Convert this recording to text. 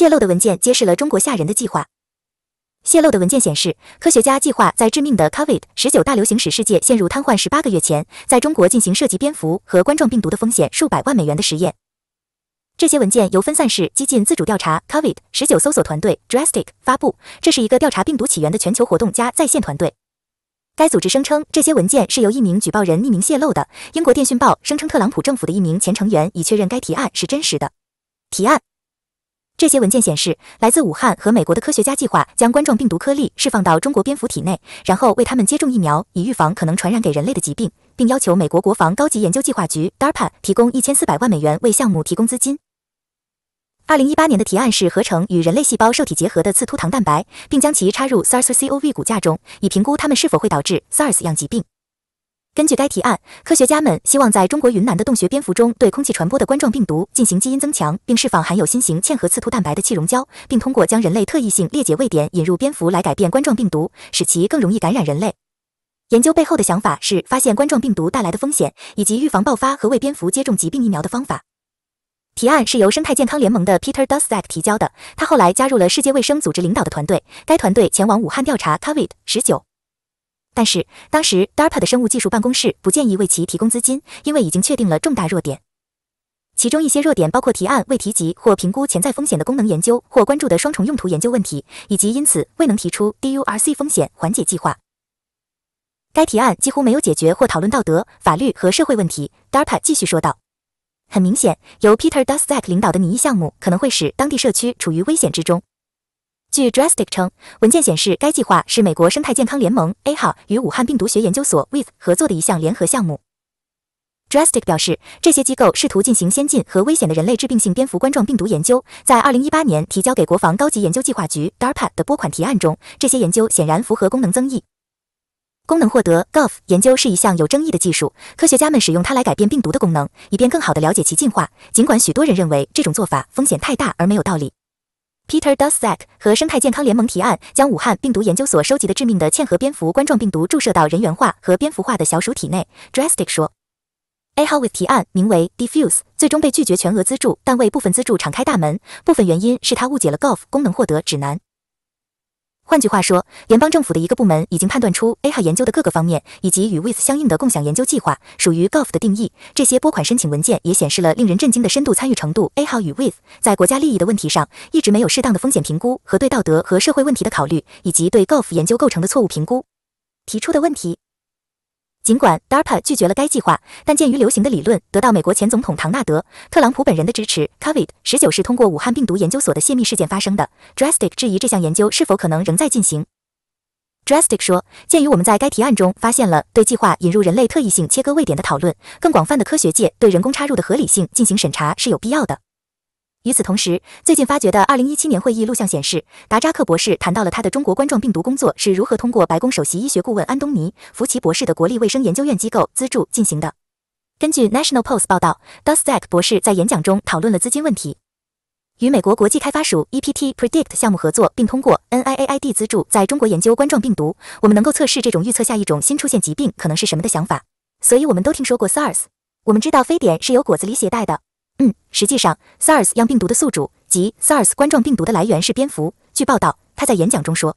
泄露的文件揭示了中国吓人的计划。泄露的文件显示，科学家计划在致命的 COVID-19 大流行使世界陷入瘫痪18个月前，在中国进行涉及蝙蝠和冠状病毒的风险数百万美元的实验。这些文件由分散式、激进、自主调查 COVID-19 搜索团队 Drastic 发布。这是一个调查病毒起源的全球活动加在线团队。该组织声称，这些文件是由一名举报人匿名泄露的。英国电讯报声称，特朗普政府的一名前成员已确认该提案是真实的。提案。这些文件显示，来自武汉和美国的科学家计划将冠状病毒颗粒释放到中国蝙蝠体内，然后为它们接种疫苗，以预防可能传染给人类的疾病，并要求美国国防高级研究计划局 （DARPA） 提供一千四百万美元为项目提供资金。二零一八年的提案是合成与人类细胞受体结合的刺突糖蛋白，并将其插入 SARS-CoV 骨架中，以评估它们是否会导致 SARS 样疾病。根据该提案，科学家们希望在中国云南的洞穴蝙蝠中对空气传播的冠状病毒进行基因增强，并释放含有新型嵌合刺突蛋白的气溶胶，并通过将人类特异性裂解位点引入蝙蝠来改变冠状病毒，使其更容易感染人类。研究背后的想法是发现冠状病毒带来的风险，以及预防爆发和为蝙蝠接种疾病疫苗的方法。提案是由生态健康联盟的 Peter d u s z a k 提交的，他后来加入了世界卫生组织领导的团队。该团队前往武汉调查 COVID-19。但是，当时 DARPA 的生物技术办公室不建议为其提供资金，因为已经确定了重大弱点。其中一些弱点包括提案未提及或评估潜在风险的功能研究，或关注的双重用途研究问题，以及因此未能提出 DURC 风险缓解计划。该提案几乎没有解决或讨论道德、法律和社会问题。DARPA 继续说道：“很明显，由 Peter d u s z a k 领导的拟议项目可能会使当地社区处于危险之中。”据 Drastic 称，文件显示该计划是美国生态健康联盟 AHA 与武汉病毒学研究所 w i t h 合作的一项联合项目。Drastic 表示，这些机构试图进行先进和危险的人类致病性蝙蝠冠状病毒研究。在2018年提交给国防高级研究计划局 DARPA 的拨款提案中，这些研究显然符合功能增益功能获得 （GOF） 研究是一项有争议的技术。科学家们使用它来改变病毒的功能，以便更好地了解其进化。尽管许多人认为这种做法风险太大而没有道理。Peter d o s z a k 和生态健康联盟提案将武汉病毒研究所收集的致命的嵌合蝙蝠冠状病毒注射到人源化和蝙蝠化的小鼠体内。Drastic 说，Ahoove 提案名为 Diffuse，最终被拒绝全额资助，但为部分资助敞开大门。部分原因是他误解了 g o l f 功能获得指南。换句话说，联邦政府的一个部门已经判断出 A 号研究的各个方面，以及与 With 相应的共享研究计划，属于 Golf 的定义。这些拨款申请文件也显示了令人震惊的深度参与程度。A 号与 With 在国家利益的问题上，一直没有适当的风险评估和对道德和社会问题的考虑，以及对 Golf 研究构成的错误评估。提出的问题。尽管 DARPA 拒绝了该计划，但鉴于流行的理论得到美国前总统唐纳德·特朗普本人的支持，COVID 十九是通过武汉病毒研究所的泄密事件发生的。Drastic 质疑这项研究是否可能仍在进行。Drastic 说，鉴于我们在该提案中发现了对计划引入人类特异性切割位点的讨论，更广泛的科学界对人工插入的合理性进行审查是有必要的。与此同时，最近发掘的2017年会议录像显示，达扎克博士谈到了他的中国冠状病毒工作是如何通过白宫首席医学顾问安东尼·福奇博士的国立卫生研究院机构资助进行的。根据 National Post 报道，d 达扎 k 博士在演讲中讨论了资金问题。与美国国际开发署 （E.P.T. Predict） 项目合作，并通过 N.I.A.I.D. 资助在中国研究冠状病毒，我们能够测试这种预测下一种新出现疾病可能是什么的想法。所以我们都听说过 SARS，我们知道非典是由果子狸携带的。嗯，实际上，SARS 样病毒的宿主及 SARS 冠状病毒的来源是蝙蝠。据报道，他在演讲中说。